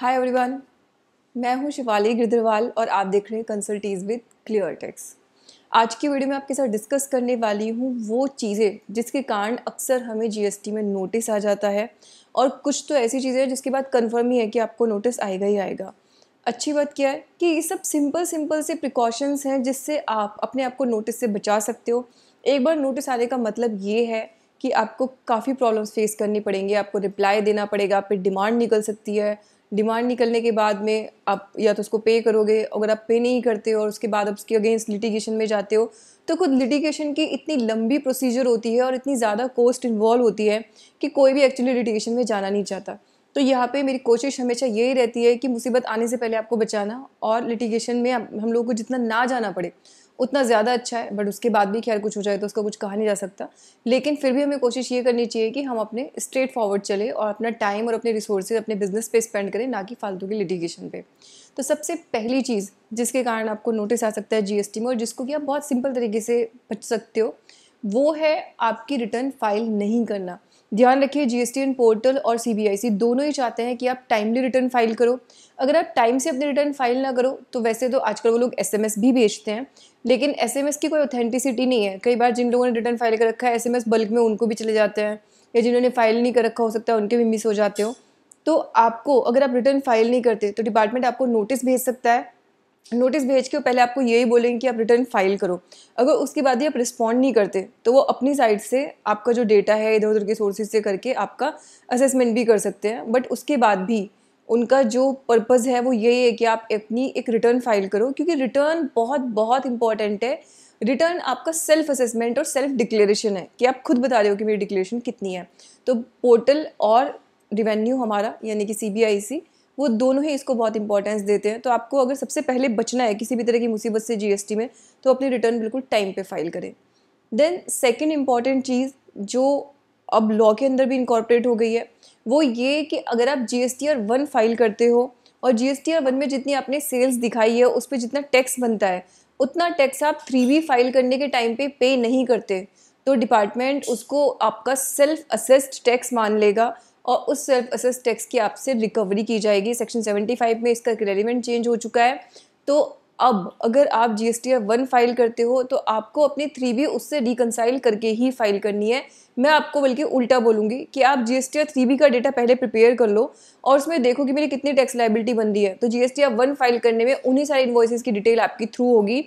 hi everyone मैं हूं शिवाली गिरधरवाल और आप देख रहे हैं कंसल्टीज विद क्लियर टेक्स आज की वीडियो में आपके साथ डिस्कस करने वाली हूँ वो चीज़ें जिसके कारण अक्सर हमें जीएसटी में नोटिस आ जाता है और कुछ तो ऐसी चीज़ें हैं जिसके बाद कंफर्म ही है कि आपको नोटिस आएगा ही आएगा अच्छी बात क्या है कि ये सब सिंपल सिंपल से प्रिकॉशंस हैं जिससे आप अपने आप को नोटिस से बचा सकते हो एक बार नोटिस आने का मतलब ये है कि आपको काफ़ी प्रॉब्लम्स फेस करनी पड़ेंगी आपको रिप्लाई देना पड़ेगा आप डिमांड निकल सकती है डिमांड निकलने के बाद में आप या तो उसको पे करोगे अगर आप पे नहीं करते हो और उसके बाद आप उसके अगेंस्ट लिटिगेशन में जाते हो तो खुद लिटिगेशन की इतनी लंबी प्रोसीजर होती है और इतनी ज़्यादा कॉस्ट इन्वॉल्व होती है कि कोई भी एक्चुअली लिटिगेशन में जाना नहीं चाहता तो यहाँ पे मेरी कोशिश हमेशा यही रहती है कि मुसीबत आने से पहले आपको बचाना और लिटिगेशन में हम लोगों को जितना ना जाना पड़े उतना ज़्यादा अच्छा है बट उसके बाद भी खैर कुछ हो जाए तो उसका कुछ कहा नहीं जा सकता लेकिन फिर भी हमें कोशिश ये करनी चाहिए कि हम अपने स्ट्रेट फॉरवर्ड चले और अपना टाइम और अपने रिसोर्सेज अपने बिजनेस पे स्पेंड करें ना कि फालतू के लिटिगेशन पे तो सबसे पहली चीज़ जिसके कारण आपको नोटिस आ सकता है जी में और जिसको कि आप बहुत सिंपल तरीके से बच सकते हो वो है आपकी रिटर्न फाइल नहीं करना ध्यान रखिए जी पोर्टल और सी दोनों ही चाहते हैं कि आप टाइमली रिटर्न फाइल करो अगर आप टाइम से अपने रिटर्न फाइल ना करो तो वैसे तो आजकल वो लोग एसएमएस भी भेजते हैं लेकिन एसएमएस की कोई ऑथेंटिसिटी नहीं है कई बार जिन लोगों ने रिटर्न फाइल कर रखा है एसएमएस बल्क में उनको भी चले जाते हैं या जिन्होंने फाइल नहीं कर रखा हो सकता है उनके भी मिस हो जाते हो तो आपको अगर आप रिटर्न फाइल नहीं करते तो डिपार्टमेंट आपको नोटिस भेज सकता है नोटिस भेज के वो पहले आपको यही बोलेंगे कि आप रिटर्न फाइल करो अगर उसके बाद ही आप रिस्पॉन्ड नहीं करते तो वो अपनी साइड से आपका जो डेटा है इधर उधर के सोर्सेज से करके आपका असेसमेंट भी कर सकते हैं बट उसके बाद भी उनका जो पर्पज़ है वो यही है कि आप अपनी एक रिटर्न फाइल करो क्योंकि रिटर्न बहुत बहुत इंपॉर्टेंट है रिटर्न आपका सेल्फ असेसमेंट और सेल्फ डिक्लेरेशन है कि आप खुद बता रहे हो कि मेरी डिक्लेरेशन कितनी है तो पोर्टल और रिवेन्यू हमारा यानी कि सी बी आई सी वो दोनों ही इसको बहुत इंपॉर्टेंस देते हैं तो आपको अगर सबसे पहले बचना है किसी भी तरह की मुसीबत से जीएसटी में तो अपनी रिटर्न बिल्कुल टाइम पे फाइल करें देन सेकेंड इम्पॉर्टेंट चीज़ जो अब लॉ के अंदर भी इंकॉर्पोरेट हो गई है वो ये कि अगर आप G S T R one file करते हो और G S T R one में जितनी आपने सेल्स दिखाई है उस पर जितना टैक्स बनता है उतना टैक्स आप थ्री बी फाइल करने के टाइम पे पे नहीं करते तो डिपार्टमेंट उसको आपका सेल्फ असेस्ड टैक्स मान लेगा और उस सेल्फ असेस टैक्स की आपसे रिकवरी की जाएगी सेक्शन 75 में इसका रेलिवेंट चेंज हो चुका है तो अब अगर आप जी एस वन फाइल करते हो तो आपको अपनी थ्री बी उससे रिकनसाइल करके ही फाइल करनी है मैं आपको बल्कि उल्टा बोलूँगी कि आप जी एस थ्री बी का डेटा पहले प्रिपेयर कर लो और उसमें देखो कि मेरी कितनी टैक्स लाइबिलिटी बन रही है तो जी एस वन फाइल करने में उन्हीं सारे इन्वॉइस की डिटेल आपकी थ्रू होगी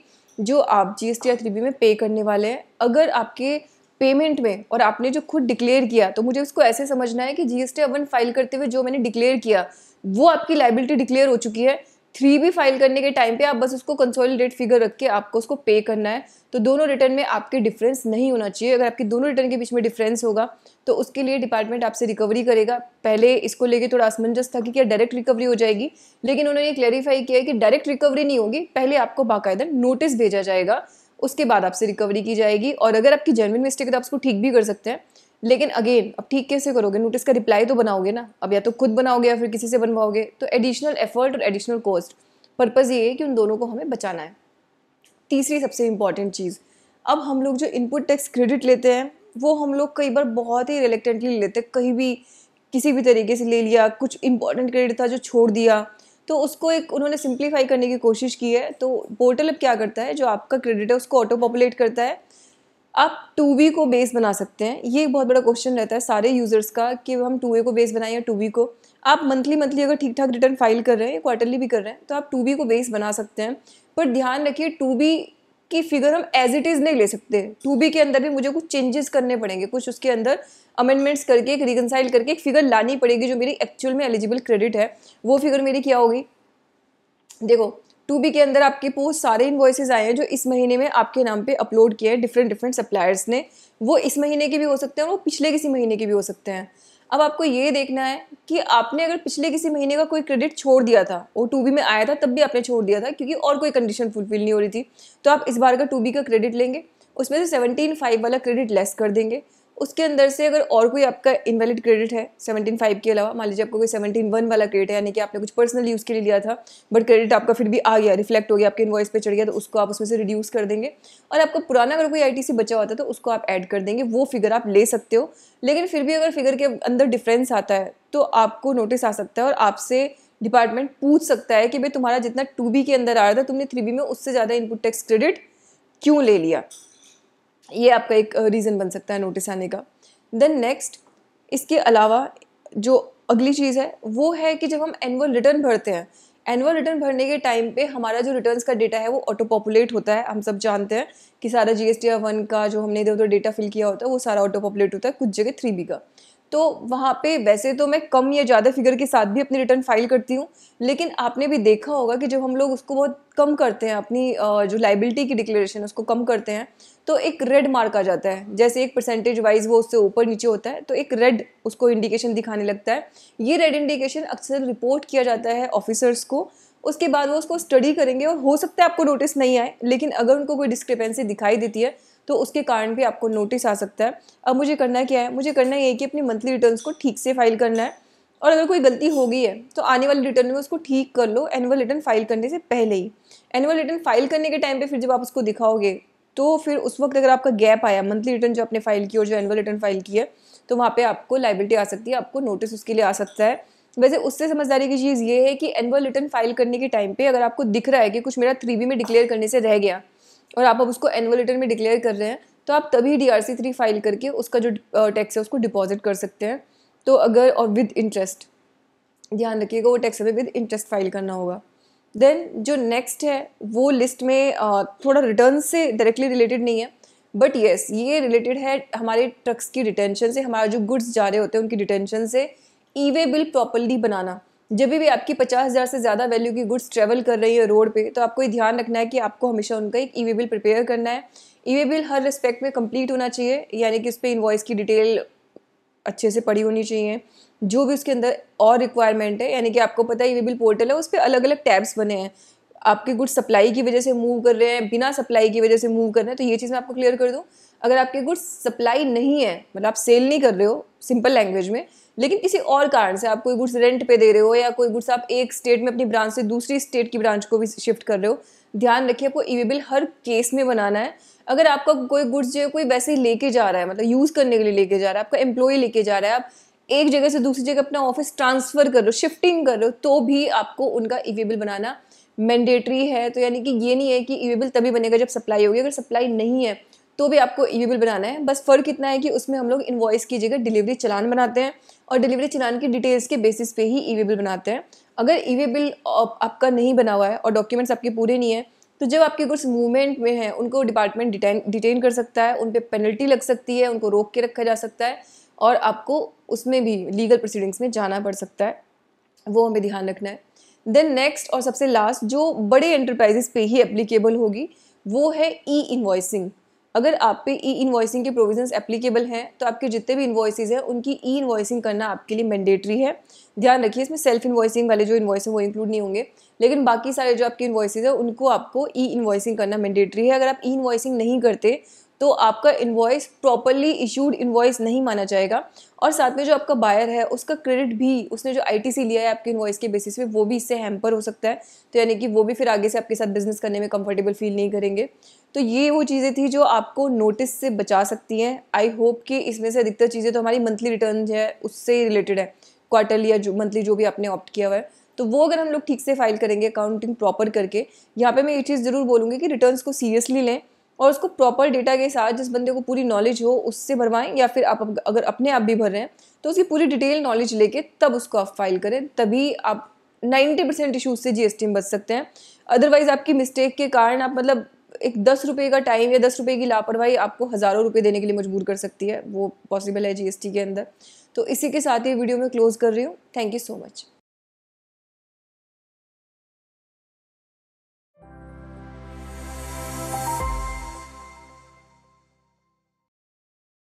जो आप जी एस थ्री बी में पे करने वाले हैं अगर आपके पेमेंट में और आपने जो खुद डिक्लेयर किया तो मुझे उसको ऐसे समझना है कि जीएसटी अवन फाइल करते हुए जो मैंने डिक्लेयर किया वो आपकी लाइबिलिटी डिक्लेयर हो चुकी है थ्री भी फाइल करने के टाइम पे आप बस उसको कंसोलिडेट फिगर रख के आपको उसको पे करना है तो दोनों रिटर्न में आपके डिफरेंस नहीं होना चाहिए अगर आपके दोनों रिटर्न के बीच में डिफरेंस होगा तो उसके लिए डिपार्टमेंट आपसे रिकवरी करेगा पहले इसको लेके थोड़ा असमंजस था कि क्या डायरेक्ट रिकवरी हो जाएगी लेकिन उन्होंने ये क्लैरिफाई किया है कि डायरेक्ट रिकवरी नहीं होगी पहले आपको बाकायदा नोटिस भेजा जाएगा उसके बाद आपसे रिकवरी की जाएगी और अगर आपकी जेनविन मिस्टेक है तो आप उसको ठीक भी कर सकते हैं लेकिन अगेन अब ठीक कैसे करोगे नोटिस का रिप्लाई तो बनाओगे ना अब या तो खुद बनाओगे या फिर किसी से बनवाओगे तो एडिशनल एफर्ट और एडिशनल कॉस्ट पर्पज़ ये है कि उन दोनों को हमें बचाना है तीसरी सबसे इम्पॉर्टेंट चीज़ अब हम लोग जो इनपुट टैक्स क्रेडिट लेते हैं वो हम लोग कई बार बहुत ही रिलेक्टेंटली लेते हैं कहीं भी किसी भी तरीके से ले लिया कुछ इंपॉर्टेंट क्रेडिट था जो छोड़ दिया तो उसको एक उन्होंने सिंप्लीफाई करने की कोशिश की है तो पोर्टल अब क्या करता है जो आपका क्रेडिट है उसको ऑटो पॉपुलेट करता है आप टू बी को बेस बना सकते हैं ये एक बहुत बड़ा क्वेश्चन रहता है सारे यूज़र्स का कि हम टू ए को बेस बनाएं या टू बी को आप मंथली मंथली अगर ठीक ठाक रिटर्न फाइल कर रहे हैं क्वार्टरली भी कर रहे हैं तो आप टू बी को बेस बना सकते हैं पर ध्यान रखिए टू बी कि फिगर हम एज इट इज़ नहीं ले सकते टू बी के अंदर भी मुझे कुछ चेंजेस करने पड़ेंगे कुछ उसके अंदर अमेंडमेंट्स करके एक रिकनसाइल करके एक फिगर लानी पड़ेगी जो मेरी एक्चुअल में एलिजिबल क्रेडिट है वो फिगर मेरी क्या होगी देखो टू बी के अंदर आपके पोस्ट सारे इन्वॉइसेज आए हैं जो इस महीने में आपके नाम पे अपलोड किए हैं डिफरेंट डिफरेंट सप्लायर्स ने वो इस महीने के भी हो सकते हैं और वो पिछले किसी महीने के भी हो सकते हैं अब आपको ये देखना है कि आपने अगर पिछले किसी महीने का कोई क्रेडिट छोड़ दिया था वो टू बी में आया था तब भी आपने छोड़ दिया था क्योंकि और कोई कंडीशन फुलफिल नहीं हो रही थी तो आप इस बार का टू बी का क्रेडिट लेंगे उसमें से सेवनटीन फाइव वाला क्रेडिट लेस कर देंगे उसके अंदर से अगर और कोई आपका इनवैलिड क्रेडिट है सेवनटीन फाइव के अलावा मान लीजिए आपको कोई सेवनटीन वन वाला क्रेडिट है यानी कि आपने कुछ पर्सनल यूज़ के लिए लिया था बट क्रेडिट आपका फिर भी आ गया रिफ्लेक्ट हो गया आपके इनवॉइस पे चढ़ गया तो उसको आप उसमें से रिड्यूस कर देंगे और आपका पुराना अगर कोई आई बचा हुआ था तो उसको आप ऐड कर देंगे वो फिगर आप ले सकते हो लेकिन फिर भी अगर फिगर के अंदर डिफरेंस आता है तो आपको नोटिस आ सकता है और आपसे डिपार्टमेंट पूछ सकता है कि भाई तुम्हारा जितना टू बी के अंदर आ रहा था तुमने थ्री बी में उससे ज़्यादा इनपुट टैक्स क्रेडिट क्यों ले लिया ये आपका एक रीज़न बन सकता है नोटिस आने का देन नेक्स्ट इसके अलावा जो अगली चीज़ है वो है कि जब हम एनुअल रिटर्न भरते हैं एनुअल रिटर्न भरने के टाइम पे हमारा जो रिटर्न्स का डेटा है वो ऑटो पॉपुलेट होता है हम सब जानते हैं कि सारा जी एस टी वन का जो हमने इधर उधर डेटा फिल किया होता है वो सारा ऑटो पॉपुलेट होता है कुछ जगह थ्री बी का तो वहाँ पे वैसे तो मैं कम या ज़्यादा फिगर के साथ भी अपनी रिटर्न फाइल करती हूँ लेकिन आपने भी देखा होगा कि जब हम लोग उसको बहुत कम करते हैं अपनी जो लाइबिलिटी की डिक्लेरेशन उसको कम करते हैं तो एक रेड मार्क आ जाता है जैसे एक परसेंटेज वाइज वो उससे ऊपर नीचे होता है तो एक रेड उसको इंडिकेशन दिखाने लगता है ये रेड इंडिकेशन अक्सर रिपोर्ट किया जाता है ऑफिसर्स को उसके बाद वो उसको स्टडी करेंगे और हो सकता है आपको नोटिस नहीं आए लेकिन अगर उनको कोई डिस्क्रिपेंसी दिखाई देती है तो उसके कारण भी आपको नोटिस आ सकता है अब मुझे करना क्या है मुझे करना ये है कि अपनी मंथली रिटर्न्स को ठीक से फाइल करना है और अगर कोई गलती हो गई है तो आने वाले रिटर्न में उसको ठीक कर लो एनुअल रिटर्न फाइल करने से पहले ही एनुअल रिटर्न फाइल करने के टाइम पे फिर जब आप उसको दिखाओगे तो फिर उस वक्त अगर आपका गैप आया मंथली रिटर्न जो आपने फाइल की और जो एनुअल रिटर्न फाइल की है तो वहाँ पे आपको लाइबिलिटी आ सकती है आपको नोटिस उसके लिए आ सकता है वैसे उससे समझदारी की चीज़ ये है कि एनुअल रिटर्न फाइल करने के टाइम पे अगर आपको दिख रहा है कि कुछ मेरा थ्री बी में डिक्लेयर करने से रह गया और आप अब उसको एनुअल रिटर्न में डिक्लेयर कर रहे हैं तो आप तभी D R C three file करके उसका जो टैक्स है उसको डिपॉजिट कर सकते हैं तो अगर और विद इंटरेस्ट ध्यान रखिएगा वो टैक्स हमें विद इंटरेस्ट फाइल करना होगा देन जो नेक्स्ट है वो लिस्ट में थोड़ा रिटर्न से डायरेक्टली रिलेटेड नहीं है बट येस yes, ये रिलेटेड है हमारे ट्रक्स की डिटेंशन से हमारा जो गुड्स जा रहे होते हैं उनकी डिटेंशन से ई वे बिल प्रॉपरली बनाना जब भी आपकी पचास हज़ार से ज़्यादा वैल्यू की गुड्स ट्रेवल कर रही है रोड पे तो आपको ये ध्यान रखना है कि आपको हमेशा उनका एक ई वे बिल प्रिपेयर करना है ई वे बिल हर रिस्पेक्ट में कंप्लीट होना चाहिए यानी कि उस पर इन्वॉइस की डिटेल अच्छे से पड़ी होनी चाहिए जो भी उसके अंदर और रिक्वायरमेंट है यानी कि आपको पता है ई वे बिल पोर्टल है उस पर अलग अलग टैब्स बने हैं आपके गुड्स सप्लाई की वजह से मूव कर रहे हैं बिना सप्लाई की वजह से मूव कर रहे हैं तो ये चीज़ मैं आपको क्लियर कर दूँ अगर आपके गुड्स सप्लाई नहीं है मतलब आप सेल नहीं कर रहे हो सिंपल लैंग्वेज में लेकिन किसी और कारण से आप कोई गुड्स रेंट पे दे रहे हो या कोई गुड्स आप एक स्टेट में अपनी ब्रांच से दूसरी स्टेट की ब्रांच को भी शिफ्ट कर रहे हो ध्यान रखिए आपको ई e बिल हर केस में बनाना है अगर आपका कोई गुड्स जो है कोई वैसे ही लेके जा रहा है मतलब यूज़ करने के लिए लेके जा रहा है आपका एम्प्लॉई लेके जा रहा है आप एक जगह से दूसरी जगह अपना ऑफिस ट्रांसफ़र कर रहे हो शिफ्टिंग कर रहे हो तो भी आपको उनका ई e बिल बनाना मैंडेटरी है तो यानी कि ये नहीं है कि ई e बिल तभी बनेगा जब सप्लाई होगी अगर सप्लाई नहीं है तो भी आपको ई बिल बनाना है बस फ़र्क इतना है कि उसमें हम लोग इन्वॉइस की जगह डिलीवरी चलान बनाते हैं और डिलीवरी चलान की डिटेल्स के बेसिस पे ही ई बिल बनाते हैं अगर ई बिल आपका नहीं बना हुआ है और डॉक्यूमेंट्स आपके पूरे नहीं है तो जब आपके कुछ मूवमेंट में हैं उनको डिपार्टमेंट डिटेन डिटेन कर सकता है उन पर पेनल्टी लग सकती है उनको रोक के रखा जा सकता है और आपको उसमें भी लीगल प्रोसीडिंग्स में जाना पड़ सकता है वो हमें ध्यान रखना है देन नेक्स्ट और सबसे लास्ट जो बड़े एंटरप्राइजेस पे ही एप्लीकेबल होगी वो है ई इन्वॉइसिंग अगर आप पे ई इन्वॉइसिंग के प्रोविजंस एप्लीकेबल हैं तो आपके जितने भी इन्वॉइसिस हैं उनकी ई इन्वॉइसिंग करना आपके लिए मैंडेटरी है ध्यान रखिए इसमें सेल्फ इन्वॉइसिंग वाले जो इन्वॉइस हैं वो इंक्लूड नहीं होंगे लेकिन बाकी सारे जो आपके इन्वॉइसिस हैं उनको आपको ई इन्वॉइसिंग करना मैंडेटरी है अगर आप ई इन्वॉइसिंग नहीं करते तो आपका इन्वॉइस प्रॉपरली इशूड इन्वॉइस नहीं माना जाएगा और साथ में जो आपका बायर है उसका क्रेडिट भी उसने जो आई लिया है आपके इन्वॉइस के बेसिस पे वो भी इससे हैम्पर हो सकता है तो यानी कि वो भी फिर आगे से आपके साथ बिजनेस करने में कंफर्टेबल फील नहीं करेंगे तो ये वो चीज़ें थी जो आपको नोटिस से बचा सकती हैं आई होप कि इसमें से अधिकतर चीज़ें तो हमारी मंथली रिटर्न है उससे रिलेटेड है क्वार्टरली या जो मंथली जो भी आपने ऑप्ट किया हुआ है तो वो अगर हम लोग ठीक से फाइल करेंगे अकाउंटिंग प्रॉपर करके यहाँ पे मैं ये चीज़ ज़रूर बोलूँगी कि रिटर्न्स को सीरियसली लें और उसको प्रॉपर डेटा के साथ जिस बंदे को पूरी नॉलेज हो उससे भरवाएं या फिर आप अगर अपने आप भी भर रहे हैं तो उसकी पूरी डिटेल नॉलेज लेके तब उसको आप फाइल करें तभी आप 90 परसेंट इशूज़ से जी में बच सकते हैं अदरवाइज़ आपकी मिस्टेक के कारण आप मतलब एक दस रुपये का टाइम या दस रुपये की लापरवाही आपको हज़ारों रुपये देने के लिए मजबूर कर सकती है वो पॉसिबल है जी के अंदर तो इसी के साथ ये वीडियो में क्लोज़ कर रही हूँ थैंक यू सो मच